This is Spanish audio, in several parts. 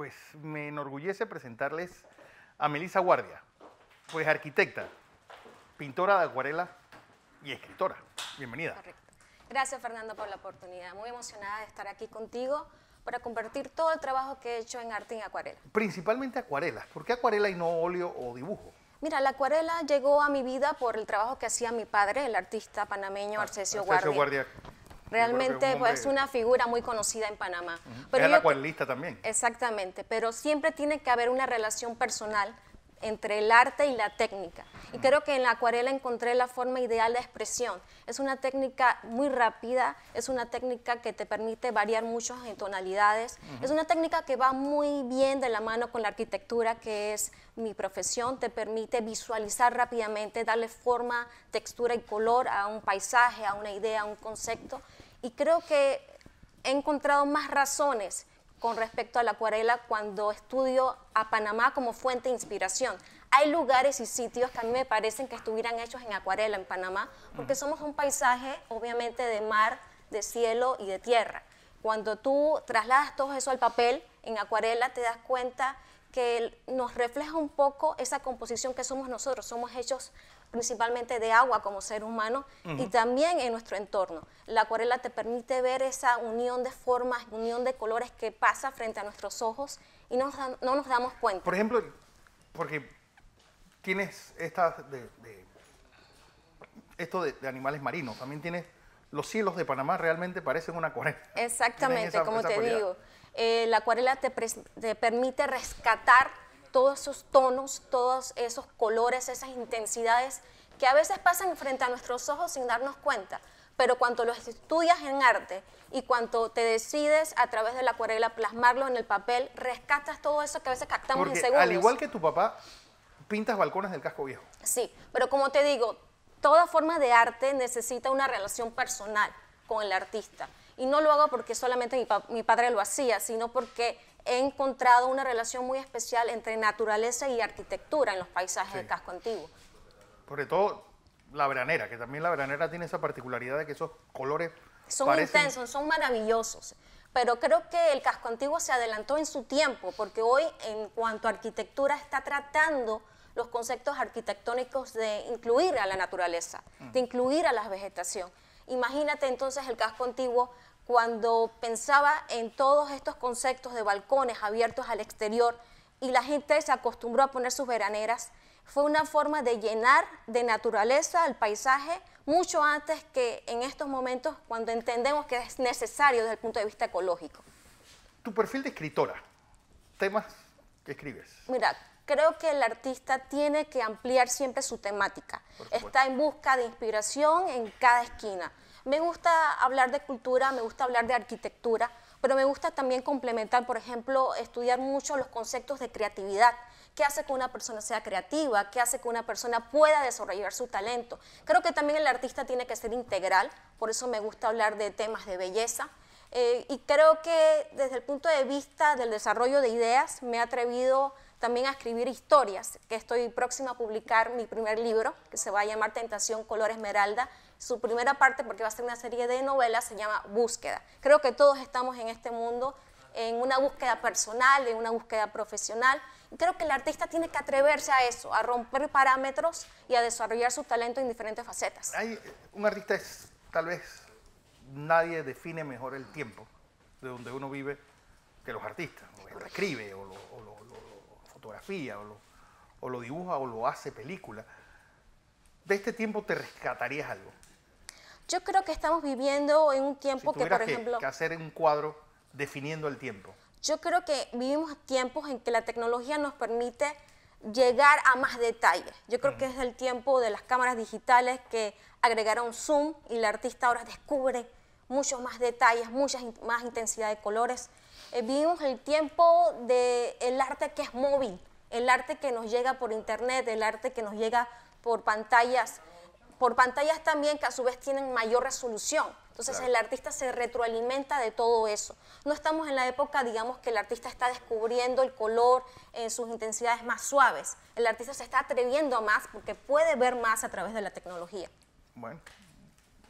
pues me enorgullece presentarles a Melissa Guardia, pues arquitecta, pintora de acuarela y escritora. Bienvenida. Correcto. Gracias Fernando por la oportunidad. Muy emocionada de estar aquí contigo para compartir todo el trabajo que he hecho en arte y acuarela. Principalmente acuarelas. ¿Por qué acuarela y no óleo o dibujo? Mira, la acuarela llegó a mi vida por el trabajo que hacía mi padre, el artista panameño ah, Arcesio, Arcesio Guardia Realmente es pues, una figura muy conocida en Panamá. también. Exactamente, pero siempre tiene que haber una relación personal entre el arte y la técnica. Y creo que en la acuarela encontré la forma ideal de expresión. Es una técnica muy rápida, es una técnica que te permite variar muchos en tonalidades, es una técnica que va muy bien de la mano con la arquitectura, que es mi profesión, te permite visualizar rápidamente, darle forma, textura y color a un paisaje, a una idea, a un concepto. Y creo que he encontrado más razones con respecto a la acuarela cuando estudio a Panamá como fuente de inspiración. Hay lugares y sitios que a mí me parecen que estuvieran hechos en acuarela en Panamá, porque mm. somos un paisaje obviamente de mar, de cielo y de tierra. Cuando tú trasladas todo eso al papel en acuarela, te das cuenta que nos refleja un poco esa composición que somos nosotros. Somos hechos principalmente de agua como ser humano y también en nuestro entorno. La acuarela te permite ver esa unión de formas, unión de colores que pasa frente a nuestros ojos y no, nos damos cuenta. Por ejemplo, porque tienes estas de, esto de, animales marinos, también tienes los cielos de Panamá realmente parecen una acuarela. Exactamente, como te digo. Eh, la acuarela te, permite rescatar todos esos tonos, todos esos colores, esas intensidades que a veces pasan frente a nuestros ojos sin darnos cuenta pero cuando los estudias en arte y cuando te decides a través de la acuarela plasmarlo en el papel, rescatas todo eso que a veces captamos en segundos. Al igual que tu papá, pintas balcones del casco viejo. Sí, pero como te digo, toda forma de arte necesita una relación personal con el artista. Y no lo hago porque solamente mi, padre lo hacía, sino porque he encontrado una relación muy especial entre naturaleza y arquitectura en los paisajes del casco antiguo. Sobre todo la veranera, que también la veranera tiene esa particularidad de que esos colores son intensos, son maravillosos. Pero creo que el casco antiguo se adelantó en su tiempo, porque hoy en cuanto a arquitectura está tratando los conceptos arquitectónicos de incluir a la naturaleza, de mm. incluir a la vegetación. Imagínate entonces el casco antiguo cuando pensaba en todos estos conceptos de balcones abiertos al exterior y la gente se acostumbró a poner sus veraneras, fue una forma de llenar de naturaleza el paisaje mucho antes que en estos momentos cuando entendemos que es necesario desde el punto de vista ecológico. Tu perfil de escritora, temas que escribes. Mira, creo que el artista tiene que ampliar siempre su temática. Está en busca de inspiración en cada esquina. Me gusta hablar de cultura, me gusta hablar de arquitectura, pero me gusta también complementar, por ejemplo, estudiar mucho los conceptos de creatividad. ¿Qué hace que una persona sea creativa? ¿Qué hace que una persona pueda desarrollar su talento? Creo que también el artista tiene que ser integral, por eso me gusta hablar de temas de belleza. Eh, y creo que desde el punto de vista del desarrollo de ideas me he atrevido también a escribir historias, que estoy próxima a publicar mi primer libro, que se va a llamar Tentación Color Esmeralda, su primera parte, porque va a ser una serie de novelas, se llama Búsqueda. Creo que todos estamos en este mundo en una búsqueda personal, en una búsqueda profesional. creo que el artista tiene que atreverse a eso, a romper parámetros y a desarrollar su talento en diferentes facetas. Hay, un artista es, tal vez, nadie define mejor el tiempo de donde uno vive que los artistas. O lo escribe, o lo, o fotografía, o, o lo, dibuja, o lo hace película. De este tiempo te rescatarías algo. Yo creo que estamos viviendo en un tiempo que, por ejemplo... Que, hacer un cuadro definiendo el tiempo. Yo creo que vivimos tiempos en que la tecnología nos permite llegar a más detalles. Yo creo que es el tiempo de las cámaras digitales que agregaron zoom y el artista ahora descubre muchos más detalles, mucha más intensidad de colores. Eh, vivimos el tiempo del arte que es móvil, el arte que nos llega por internet, el arte que nos llega por pantallas por pantallas también que a su vez tienen mayor resolución. Entonces el artista se retroalimenta de todo eso. No estamos en la época, digamos, que el artista está descubriendo el color en sus intensidades más suaves. El artista se está atreviendo a más porque puede ver más a través de la tecnología. Bueno,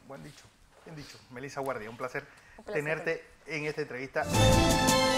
buen dicho, bien dicho. Melissa Guardia, un placer tenerte en esta entrevista.